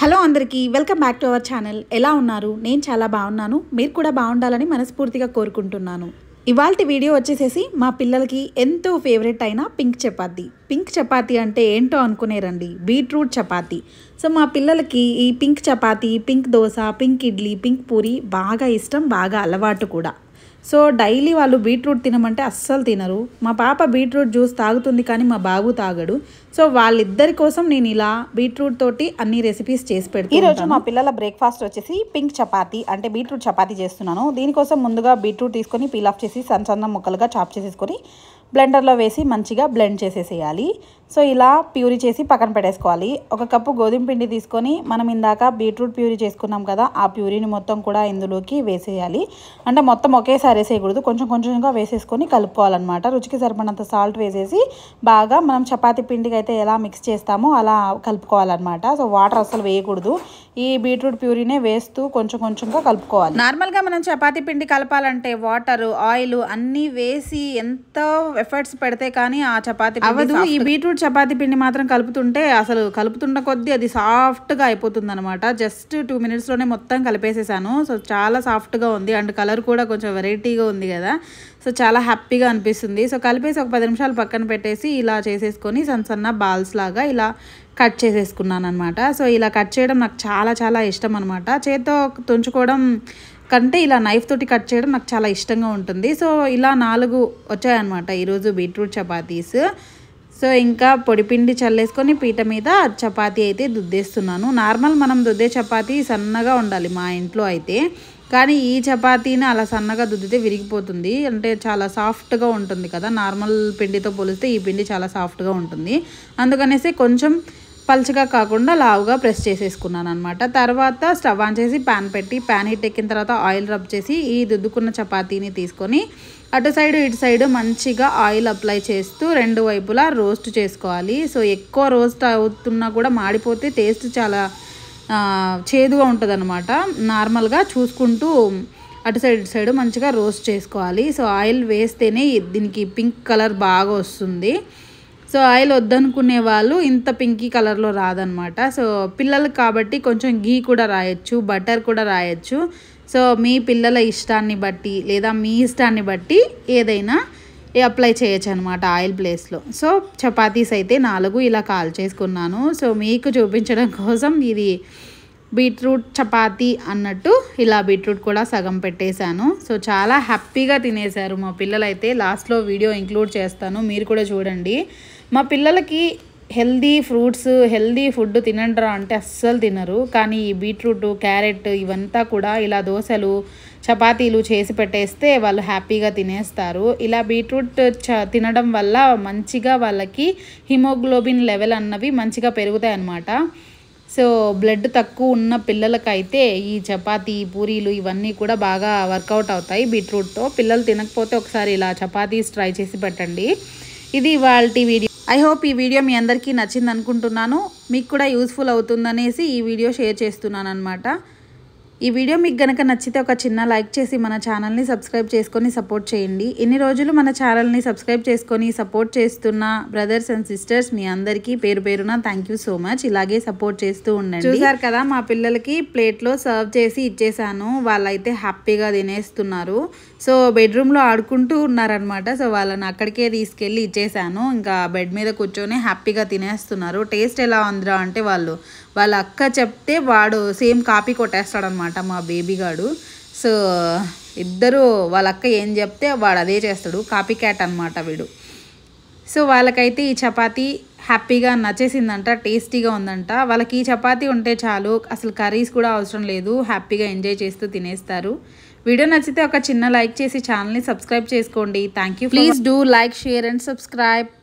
hello అందరికీ welcome back to our channel ఎలా ఉన్నారు నేను చాలా బాగున్నాను మీరు కూడా బాగుండాలని మనస్ఫూర్తిగా కోరుకుంటున్నాను ఇవాళ వీడియో వచ్చేసేసి మా పిల్లలకి ఎంతో ఫేవరెట్ అయిన పింక్ చపాతి పింక్ చపాతి అంటే ఏంటో అనుకునేరండి బీట్రూట్ చపాతి సో మా పిల్లలకి ఈ pink chapati pink dosa pink idli pink puri బాగా ఇష్టం బాగా అలవాటు కూడా సో డైలీ వాళ్ళు బీట్రూట్ తినమంటే అస్సలు తినరు మా పాప బీట్రూట్ జ్యూస్ తాగుతుంది కానీ మా బాబు తాగడు సో వాళ్ళిద్దరి కోసం నేను ఇలా బీట్రూట్ తోటి అన్ని రెసిపీస్ చేసి పెడతాను ఈరోజు మా పిల్లల బ్రేక్ఫాస్ట్ వచ్చేసి పింక్ చపాతీ అంటే బీట్రూట్ చపాతీ చేస్తున్నాను దీనికోసం ముందుగా బీట్రూట్ తీసుకొని పీల్ ఆఫ్ చేసి సన్న సన్న ముక్కలుగా చాప్ చేసేసుకొని బ్లెండర్లో వేసి మంచిగా బ్లెండ్ చేసేసేయాలి సో ఇలా ప్యూరీ చేసి పక్కన పెట్టేసుకోవాలి ఒక కప్పు గోధుమ పిండి తీసుకొని మనం ఇందాక బీట్రూట్ ప్యూరీ చేసుకున్నాం కదా ఆ ప్యూరీని మొత్తం కూడా ఇందులోకి వేసేయాలి అంటే మొత్తం ఒకేసారి తరేసేయకూడదు కొంచెం కొంచెంగా వేసేసుకొని కలుపుకోవాలన్నమాట రుచికి సరిపడినంత సాల్ట్ వేసేసి బాగా మనం చపాతి పిండికి అయితే ఎలా మిక్స్ చేస్తామో అలా కలుపుకోవాలన్నమాట సో వాటర్ అసలు వేయకూడదు ఈ బీట్రూట్ ప్యూరీనే వేస్తూ కొంచెం కొంచెంగా కలుపుకోవాలి నార్మల్గా మనం చపాతి పిండి కలపాలంటే వాటర్ ఆయిల్ అన్నీ వేసి ఎంతో ఎఫర్ట్స్ పెడితే కానీ ఆ చపాతీ అవ్వదు ఈ బీట్రూట్ చపాతీ పిండి మాత్రం కలుపుతుంటే అసలు కలుపుతున్న కొద్దీ అది సాఫ్ట్గా అయిపోతుంది అనమాట జస్ట్ టూ మినిట్స్లోనే మొత్తం కలిపేసేసాను సో చాలా సాఫ్ట్గా ఉంది అండ్ కలర్ కూడా కొంచెం వెరైటీ క్లారిటీగా ఉంది కదా సో చాలా హ్యాపీగా అనిపిస్తుంది సో కలిపేసి ఒక పది నిమిషాలు పక్కన పెట్టేసి ఇలా చేసేసుకొని సన్న సన్న బాల్స్ లాగా ఇలా కట్ చేసేసుకున్నాను అనమాట సో ఇలా కట్ చేయడం నాకు చాలా చాలా ఇష్టం అనమాట చేత్తో తుంచుకోవడం కంటే ఇలా నైఫ్ తోటి కట్ చేయడం నాకు చాలా ఇష్టంగా ఉంటుంది సో ఇలా నాలుగు వచ్చాయన్నమాట ఈరోజు బీట్రూట్ చపాతీస్ సో ఇంకా పొడిపిండి చల్లేసుకొని పీట మీద చపాతీ అయితే దుద్దేస్తున్నాను నార్మల్ మనం దుద్దే చపాతీ సన్నగా ఉండాలి మా ఇంట్లో అయితే కానీ ఈ చపాతీని అలా సన్నగా దుద్దితే విరిగిపోతుంది అంటే చాలా సాఫ్ట్గా ఉంటుంది కదా నార్మల్ పిండితో పోలిస్తే ఈ పిండి చాలా సాఫ్ట్గా ఉంటుంది అందుకనేసి కొంచెం పలుచగా కాకుండా లావుగా ప్రెస్ చేసేసుకున్నాను అనమాట తర్వాత స్టవ్ ఆన్ చేసి ప్యాన్ పెట్టి ప్యాన్ హీట్ ఎక్కిన తర్వాత ఆయిల్ రబ్ చేసి ఈ దుద్దుకున్న చపాతీని తీసుకొని అటు సైడు ఇటు సైడ్ మంచిగా ఆయిల్ అప్లై చేస్తూ రెండు వైపులా రోస్ట్ చేసుకోవాలి సో ఎక్కువ రోస్ట్ అవుతున్నా కూడా మాడిపోతే టేస్ట్ చాలా చేదుగా ఉంటుంది అనమాట నార్మల్గా చూసుకుంటూ అటు సైడ్ ఇటు సైడ్ మంచిగా రోస్ట్ చేసుకోవాలి సో ఆయిల్ వేస్తేనే దీనికి పింక్ కలర్ బాగా వస్తుంది సో ఆయిల్ వద్దనుకునే వాళ్ళు ఇంత పింకీ కలర్లో రాదనమాట సో పిల్లలు కాబట్టి కొంచెం గీ కూడా రాయొచ్చు బటర్ కూడా రాయొచ్చు సో మీ పిల్లల ఇష్టాన్ని బట్టి లేదా మీ ఇష్టాన్ని బట్టి ఏదైనా అప్లై చేయొచ్చు అనమాట ఆయిల్ ప్లేస్లో సో చపాతీస్ అయితే నాలుగు ఇలా కాల్ చేసుకున్నాను సో మీకు చూపించడం కోసం ఇది బీట్రూట్ చపాతీ అన్నట్టు ఇలా బీట్రూట్ కూడా సగం పెట్టేశాను సో చాలా హ్యాపీగా తినేశారు మా పిల్లలైతే లాస్ట్లో వీడియో ఇంక్లూడ్ చేస్తాను మీరు కూడా చూడండి మా పిల్లలకి హెల్దీ ఫ్రూట్స్ హెల్దీ ఫుడ్ తినండ్రా అంటే అస్సలు తినరు కానీ ఈ బీట్రూట్ క్యారెట్ ఇవంతా కూడా ఇలా దోశలు చపాతీలు చేసి పెట్టేస్తే వాళ్ళు హ్యాపీగా తినేస్తారు ఇలా బీట్రూట్ చ తినడం వల్ల మంచిగా వాళ్ళకి హిమోగ్లోబిన్ లెవెల్ అన్నవి మంచిగా పెరుగుతాయి అన్నమాట సో బ్లడ్ తక్కువ ఉన్న పిల్లలకైతే ఈ చపాతీ పూరీలు ఇవన్నీ కూడా బాగా వర్కౌట్ అవుతాయి బీట్రూట్తో పిల్లలు తినకపోతే ఒకసారి ఇలా చపాతీస్ ట్రై చేసి పెట్టండి ఇది వాళ్ళ వీడియో ఐ హోప్ ఈ వీడియో మీ అందరికీ నచ్చింది అనుకుంటున్నాను మీకు కూడా యూస్ఫుల్ అవుతుందనేసి ఈ వీడియో షేర్ చేస్తున్నాను అనమాట ఈ వీడియో మీకు గనక నచ్చితే ఒక చిన్న లైక్ చేసి మన ఛానల్ని సబ్స్క్రైబ్ చేసుకొని సపోర్ట్ చేయండి ఇన్ని రోజులు మన ఛానల్ని సబ్స్క్రైబ్ చేసుకొని సపోర్ట్ చేస్తున్న బ్రదర్స్ అండ్ సిస్టర్స్ మీ అందరికీ పేరు పేరున థ్యాంక్ సో మచ్ ఇలాగే సపోర్ట్ చేస్తూ ఉండండి చూసారు కదా మా పిల్లలకి ప్లేట్లో సర్వ్ చేసి ఇచ్చేసాను వాళ్ళైతే హ్యాపీగా తినేస్తున్నారు సో బెడ్రూమ్లో ఆడుకుంటూ ఉన్నారనమాట సో వాళ్ళని అక్కడికే తీసుకెళ్ళి ఇచ్చేసాను ఇంకా బెడ్ మీద కూర్చొని హ్యాపీగా తినేస్తున్నారు టేస్ట్ ఎలా ఉందిరా అంటే వాళ్ళు వాళ్ళ అక్క చెప్తే వాడు సేమ్ కాపీ కొట్టేస్తాడనమాట మా బేబీగాడు సో ఇద్దరు వాళ్ళ అక్క ఏం చెప్తే వాడు అదే చేస్తాడు కాపీ క్యాట్ అనమాట వీడు సో వాళ్ళకైతే ఈ చపాతీ హ్యాపీగా నచ్చేసిందంట టేస్టీగా ఉందంట వాళ్ళకి చపాతీ ఉంటే చాలు అసలు కర్రీస్ కూడా అవసరం లేదు హ్యాపీగా ఎంజాయ్ చేస్తూ తినేస్తారు వీడియో నచ్చితే ఒక చిన్న లైక్ చేసి ఛానల్ని సబ్స్క్రైబ్ చేసుకోండి thank you please do like share and subscribe